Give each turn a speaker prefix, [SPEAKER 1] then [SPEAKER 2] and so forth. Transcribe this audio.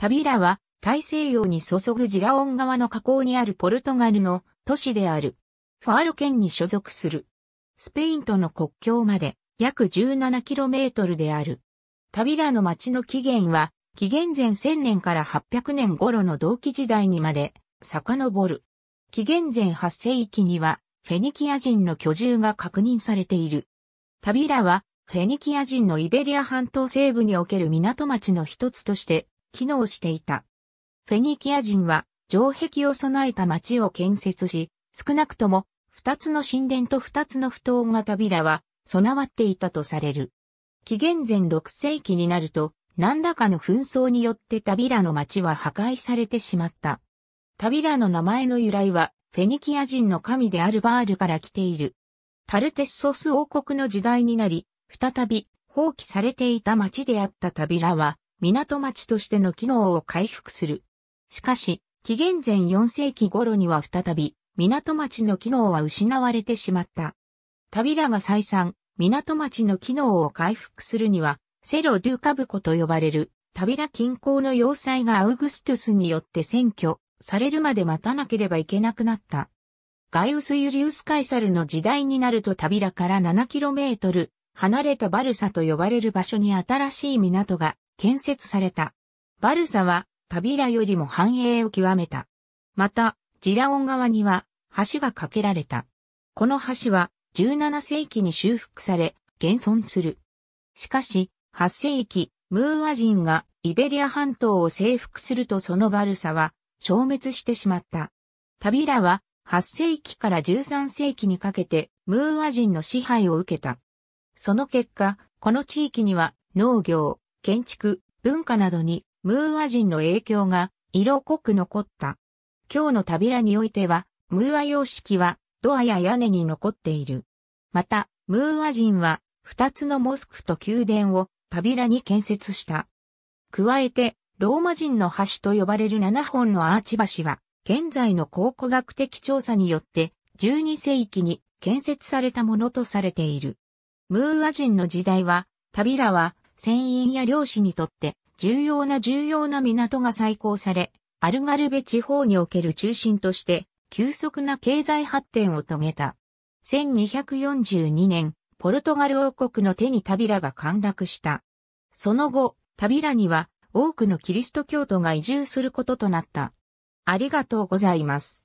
[SPEAKER 1] タビラは大西洋に注ぐジラオン川の河口にあるポルトガルの都市である。ファール県に所属する。スペインとの国境まで約 17km である。タビラの町の起源は紀元前1000年から800年頃の同期時代にまで遡る。紀元前8世紀にはフェニキア人の居住が確認されている。タビラはフェニキア人のイベリア半島西部における港町の一つとして機能していた。フェニキア人は城壁を備えた町を建設し、少なくとも二つの神殿と二つの不頭型ビラは備わっていたとされる。紀元前6世紀になると、何らかの紛争によってタビラの町は破壊されてしまった。タビラの名前の由来は、フェニキア人の神であるバールから来ている。タルテッソス王国の時代になり、再び放棄されていた町であったタビラは、港町としての機能を回復する。しかし、紀元前4世紀頃には再び、港町の機能は失われてしまった。タビラが再三、港町の機能を回復するには、セロ・デュカブコと呼ばれる、タビラ近郊の要塞がアウグストゥスによって占拠されるまで待たなければいけなくなった。ガイウス・ユリウス・カイサルの時代になるとタビラから 7km 離れたバルサと呼ばれる場所に新しい港が建設された。バルサは、タビラよりも繁栄を極めた。また、ジラオン側には、橋が架けられた。この橋は、17世紀に修復され、現存する。しかし、8世紀、ムーア人がイベリア半島を征服するとそのバルサは消滅してしまった。タビラは8世紀から13世紀にかけてムーア人の支配を受けた。その結果、この地域には農業、建築、文化などにムーア人の影響が色濃く残った。今日の扉においては、ムーア様式はドアや屋根に残っている。また、ムーア人は二つのモスクと宮殿を扉に建設した。加えて、ローマ人の橋と呼ばれる七本のアーチ橋は、現在の考古学的調査によって12世紀に建設されたものとされている。ムーア人の時代は、扉は船員や漁師にとって重要な重要な港が再興され、アルガルベ地方における中心として急速な経済発展を遂げた。1242年、ポルトガル王国の手にタビラが陥落した。その後、タビラには多くのキリスト教徒が移住することとなった。ありがとうございます。